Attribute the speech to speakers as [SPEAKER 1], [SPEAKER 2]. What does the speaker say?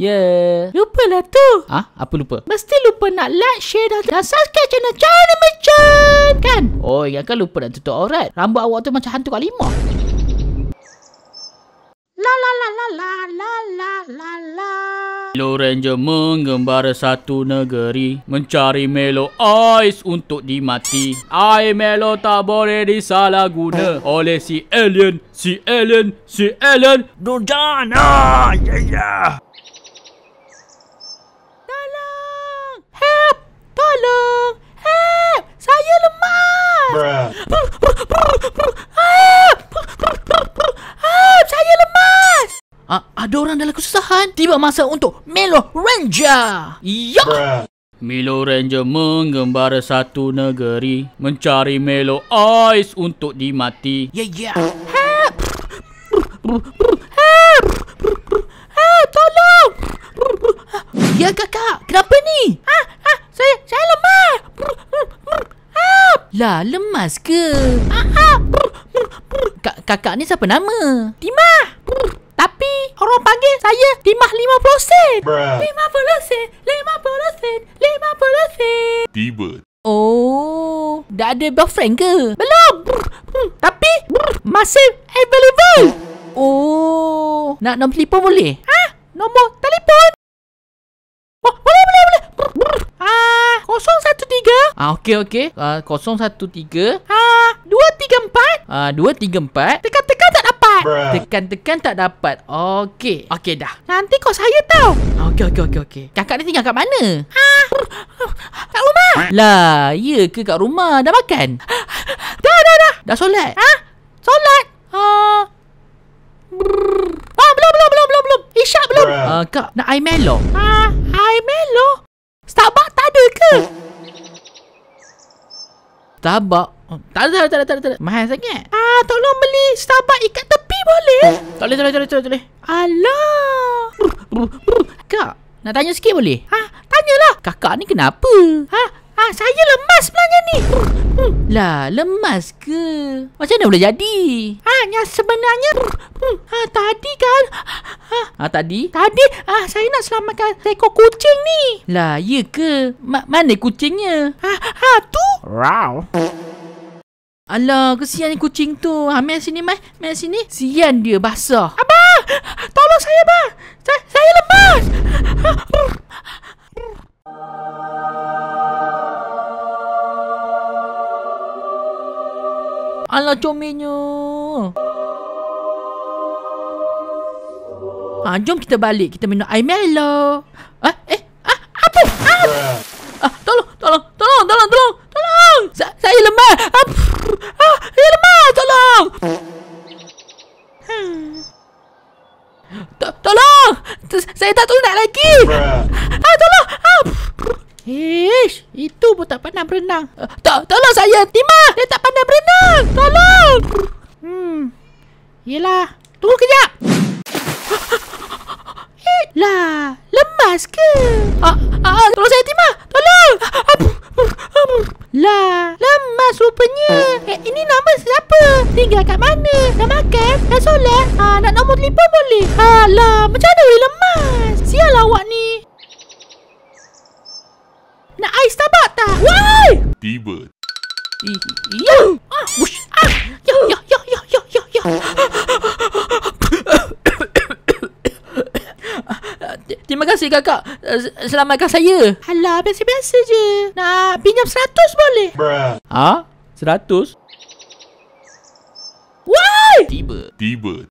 [SPEAKER 1] Yeah. lah tu. Ha? Apa lupa? Mesti lupa nak like, share dan, dan subscribe channel Johnny Merchant. Kan? Oh, ingat kan lupa nak tutup aurat. Right. Rambut awak tu macam hantu kat lima. La la la la la la la la la. Hello mengembara satu negeri Mencari Melo Ais untuk dimati Air Melo tak boleh disalahguna Oleh si alien Si alien Si alien Durjana Yeah yeah ada orang dalam kesusahan. Tiba masa untuk Milo Ranger. Ya. Milo Ranger mengembara satu negeri mencari Milo Ice untuk dimati. Ya yeah, ya. Yeah. Help! Help! Tolong! Ya kakak, kenapa ni? Ha? Ha? Saya saya lemah. Help! Lah, lemas ke? Ha? Kakak ni siapa nama? orang panggil saya timah 50 sen. Lima 50 sen, 50 sen, 50 sen. Tiba. Oh, dah ada boyfriend ke? Belum. Brr. Hmm, tapi brr, hmm, masih available. Oh, nak nombor telefon boleh? Ha? Nombor telefon? Oh, boleh, boleh, boleh. Brr, ah, brr. satu tiga. Ah, okey okey. Ah, 013. Ha, 234. Ah, 234. Tekan dapat. Tekan-tekan tak dapat. Okey. Okey dah. Nanti kau saya tau. Okey okey okey okey. Kakak ni tinggal kat mana? Ha. Kat rumah. Lah, ya ke kat rumah? Dah makan? Dah dah dah. Dah solat. Ha? Solat. Ha. Brrr. Ah, belum belum belum belum belum. Isyak belum. Ah, kak nak air melo. Ha, air melo. Stabak tak ada ke? Stabak? Oh, tak ada, tak ada, tak ada, tak ada. Mahal sangat. Ah, tolong beli stabak ikat tu. Eh, boleh? Eh. Tak boleh, tak boleh, tak boleh, tak boleh. Alah. Kak, nak tanya sikit boleh? Ha, tanyalah. Kakak ni kenapa? Ha, ha saya lemas sebenarnya ni. Lah, lemas ke? Macam mana boleh jadi? Ha, ya sebenarnya ha tadi kan ha, ha tadi? Tadi ah ha, saya nak selamatkan seekor kucing ni. Lah, ya ke? Ma- mana kucingnya? Ha, ha tu. Wow. Alah, kesiannya kucing tu. Ha, sini, mai. Mai sini. Sian dia, basah. Abah! Tolong saya, Abah! Saya, saya lemas! Alah, comelnya. Ha, jom kita balik. Kita minum air Milo. Ha, eh, eh, ah, apa? Ah. Ah, tolong, tak tunai lagi. Ah, tolong. Ah. Ish, itu pun tak pandai berenang. Uh, eh, to- tolong saya, Timah. Dia tak pandai berenang. Tolong. Hmm. Yelah. Tunggu kejap. Eh, lah, lemas ke? Ah, ah, ah, tolong saya Timah. Tolong. Lah, lemas rupanya. Eh, ini nama siapa? Tinggal kat mana? Nak makan? Nak solat? Ah, nak nombor telefon boleh? Alah, macam mana boleh lemas? Iyalah awak ni. Nak ais tabak tak? Woi! Tiba. Iya. Ah, wush. Ah. Ya, ya, ya, ya, ya, ya, ya. Terima kasih kakak. Eh, selamatkan saya. Alah, biasa-biasa je. Nak pinjam seratus boleh? Bruh. Ha? Seratus? Woi! Tiba. Tiba.